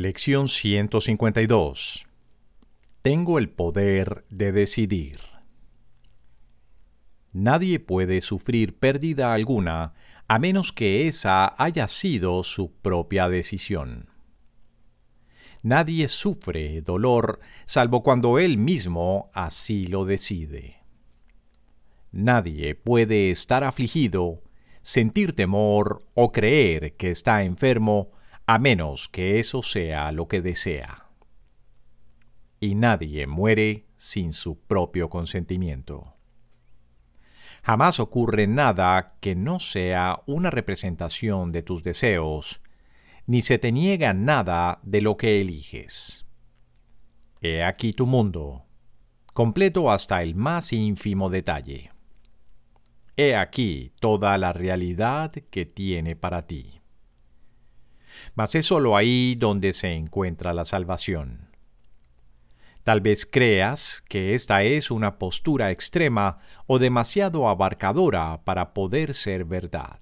Lección 152. Tengo el poder de decidir. Nadie puede sufrir pérdida alguna a menos que esa haya sido su propia decisión. Nadie sufre dolor salvo cuando él mismo así lo decide. Nadie puede estar afligido, sentir temor o creer que está enfermo a menos que eso sea lo que desea. Y nadie muere sin su propio consentimiento. Jamás ocurre nada que no sea una representación de tus deseos, ni se te niega nada de lo que eliges. He aquí tu mundo, completo hasta el más ínfimo detalle. He aquí toda la realidad que tiene para ti mas es sólo ahí donde se encuentra la salvación. Tal vez creas que esta es una postura extrema o demasiado abarcadora para poder ser verdad.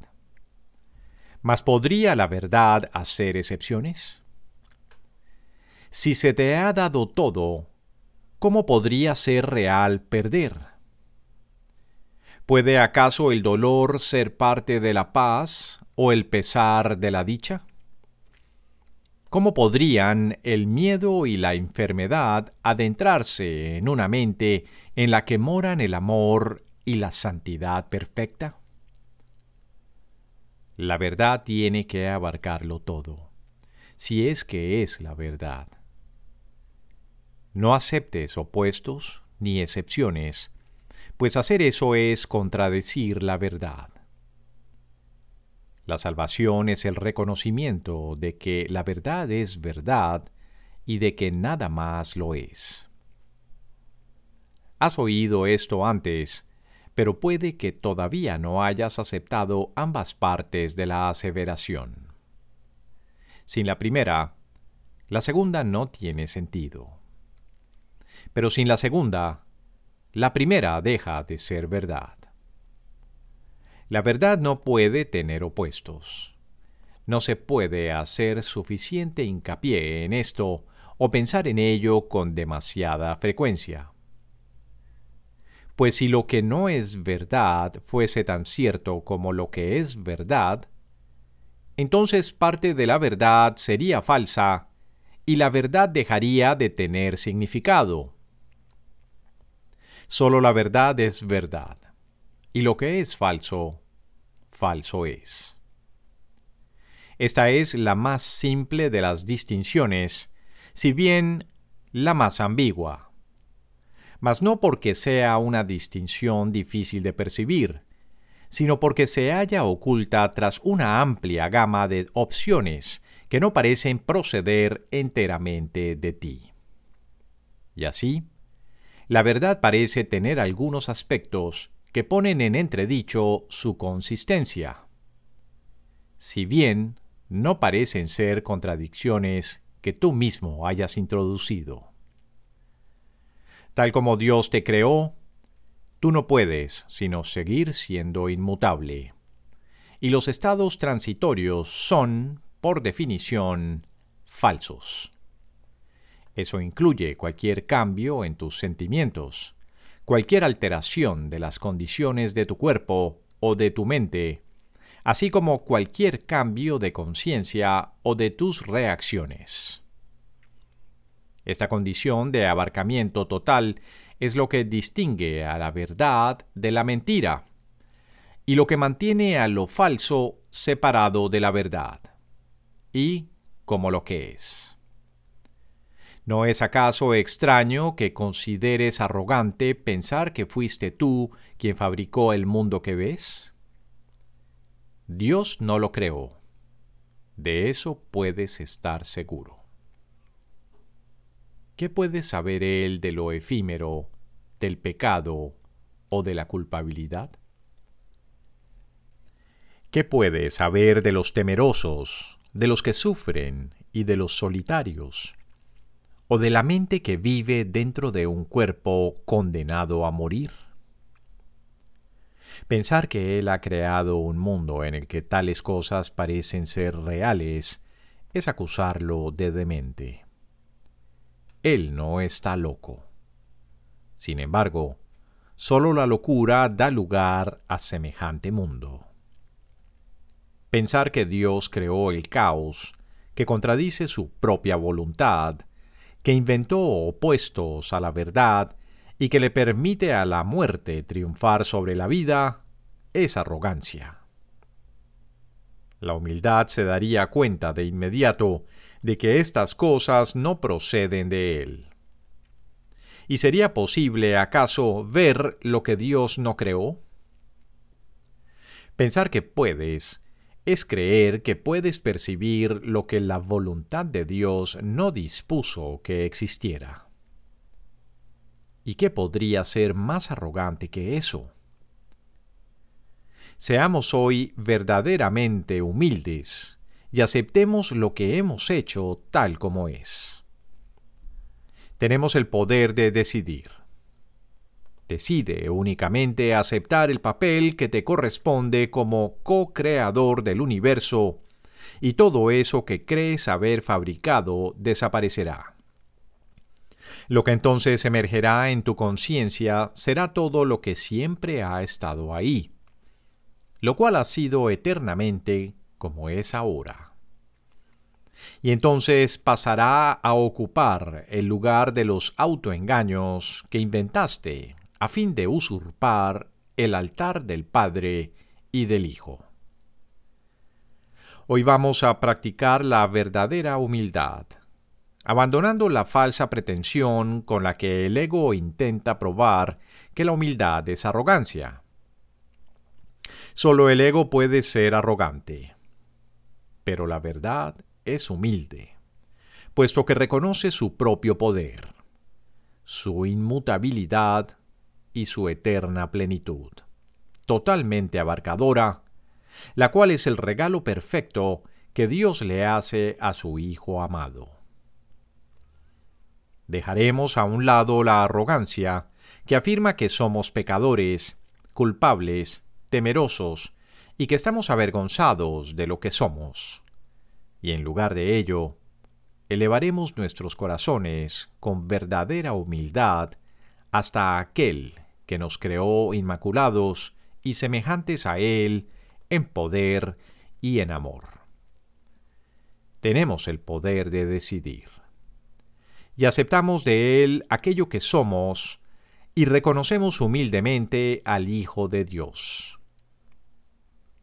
Mas ¿podría la verdad hacer excepciones? Si se te ha dado todo, ¿cómo podría ser real perder? ¿Puede acaso el dolor ser parte de la paz o el pesar de la dicha? ¿Cómo podrían el miedo y la enfermedad adentrarse en una mente en la que moran el amor y la santidad perfecta? La verdad tiene que abarcarlo todo, si es que es la verdad. No aceptes opuestos ni excepciones, pues hacer eso es contradecir la verdad. La salvación es el reconocimiento de que la verdad es verdad y de que nada más lo es. Has oído esto antes, pero puede que todavía no hayas aceptado ambas partes de la aseveración. Sin la primera, la segunda no tiene sentido. Pero sin la segunda, la primera deja de ser verdad. La verdad no puede tener opuestos. No se puede hacer suficiente hincapié en esto o pensar en ello con demasiada frecuencia. Pues si lo que no es verdad fuese tan cierto como lo que es verdad, entonces parte de la verdad sería falsa y la verdad dejaría de tener significado. Solo la verdad es verdad y lo que es falso, falso es. Esta es la más simple de las distinciones, si bien la más ambigua. Mas no porque sea una distinción difícil de percibir, sino porque se halla oculta tras una amplia gama de opciones que no parecen proceder enteramente de ti. Y así, la verdad parece tener algunos aspectos que ponen en entredicho su consistencia. Si bien no parecen ser contradicciones que tú mismo hayas introducido. Tal como Dios te creó, tú no puedes sino seguir siendo inmutable. Y los estados transitorios son, por definición, falsos. Eso incluye cualquier cambio en tus sentimientos, cualquier alteración de las condiciones de tu cuerpo o de tu mente, así como cualquier cambio de conciencia o de tus reacciones. Esta condición de abarcamiento total es lo que distingue a la verdad de la mentira y lo que mantiene a lo falso separado de la verdad y como lo que es. ¿No es acaso extraño que consideres arrogante pensar que fuiste tú quien fabricó el mundo que ves? Dios no lo creó. De eso puedes estar seguro. ¿Qué puede saber Él de lo efímero, del pecado o de la culpabilidad? ¿Qué puede saber de los temerosos, de los que sufren y de los solitarios? o de la mente que vive dentro de un cuerpo condenado a morir. Pensar que Él ha creado un mundo en el que tales cosas parecen ser reales es acusarlo de demente. Él no está loco. Sin embargo, solo la locura da lugar a semejante mundo. Pensar que Dios creó el caos, que contradice su propia voluntad, que inventó opuestos a la verdad y que le permite a la muerte triunfar sobre la vida, es arrogancia. La humildad se daría cuenta de inmediato de que estas cosas no proceden de él. ¿Y sería posible acaso ver lo que Dios no creó? Pensar que puedes es creer que puedes percibir lo que la voluntad de Dios no dispuso que existiera. ¿Y qué podría ser más arrogante que eso? Seamos hoy verdaderamente humildes y aceptemos lo que hemos hecho tal como es. Tenemos el poder de decidir. Decide únicamente aceptar el papel que te corresponde como co-creador del universo y todo eso que crees haber fabricado desaparecerá. Lo que entonces emergerá en tu conciencia será todo lo que siempre ha estado ahí, lo cual ha sido eternamente como es ahora. Y entonces pasará a ocupar el lugar de los autoengaños que inventaste a fin de usurpar el altar del Padre y del Hijo. Hoy vamos a practicar la verdadera humildad, abandonando la falsa pretensión con la que el ego intenta probar que la humildad es arrogancia. Solo el ego puede ser arrogante, pero la verdad es humilde, puesto que reconoce su propio poder, su inmutabilidad y su eterna plenitud, totalmente abarcadora, la cual es el regalo perfecto que Dios le hace a su Hijo amado. Dejaremos a un lado la arrogancia que afirma que somos pecadores, culpables, temerosos y que estamos avergonzados de lo que somos. Y en lugar de ello, elevaremos nuestros corazones con verdadera humildad hasta aquel que nos creó inmaculados y semejantes a Él en poder y en amor. Tenemos el poder de decidir. Y aceptamos de Él aquello que somos y reconocemos humildemente al Hijo de Dios.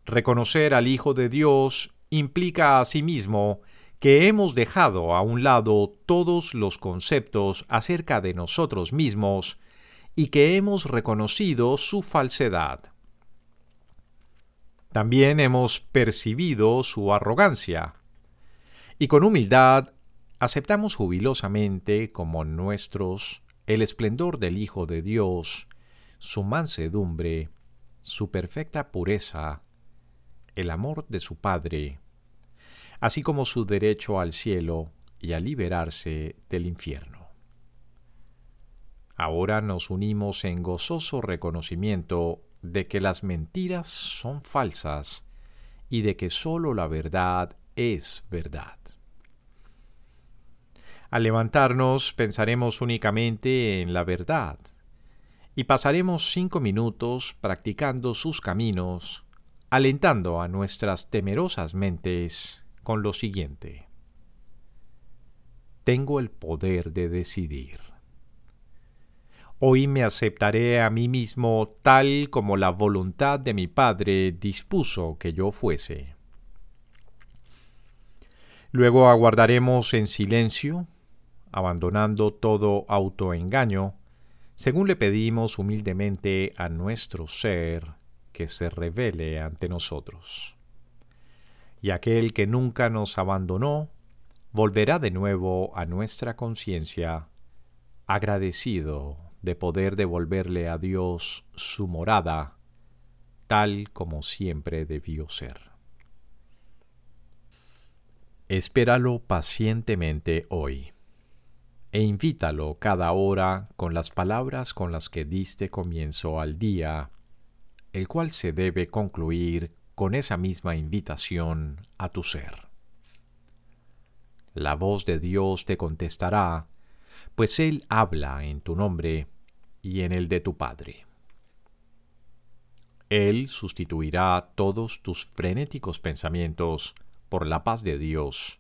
Reconocer al Hijo de Dios implica asimismo sí que hemos dejado a un lado todos los conceptos acerca de nosotros mismos y que hemos reconocido su falsedad. También hemos percibido su arrogancia y con humildad aceptamos jubilosamente como nuestros el esplendor del Hijo de Dios, su mansedumbre, su perfecta pureza, el amor de su Padre, así como su derecho al cielo y a liberarse del infierno. Ahora nos unimos en gozoso reconocimiento de que las mentiras son falsas y de que sólo la verdad es verdad. Al levantarnos pensaremos únicamente en la verdad y pasaremos cinco minutos practicando sus caminos, alentando a nuestras temerosas mentes con lo siguiente. Tengo el poder de decidir. Hoy me aceptaré a mí mismo tal como la voluntad de mi Padre dispuso que yo fuese. Luego aguardaremos en silencio, abandonando todo autoengaño, según le pedimos humildemente a nuestro ser que se revele ante nosotros. Y aquel que nunca nos abandonó, volverá de nuevo a nuestra conciencia agradecido de poder devolverle a Dios su morada, tal como siempre debió ser. Espéralo pacientemente hoy e invítalo cada hora con las palabras con las que diste comienzo al día, el cual se debe concluir con esa misma invitación a tu ser. La voz de Dios te contestará, pues Él habla en tu nombre y en el de tu Padre. Él sustituirá todos tus frenéticos pensamientos por la paz de Dios,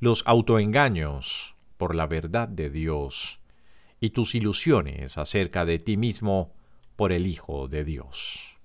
los autoengaños por la verdad de Dios y tus ilusiones acerca de ti mismo por el Hijo de Dios.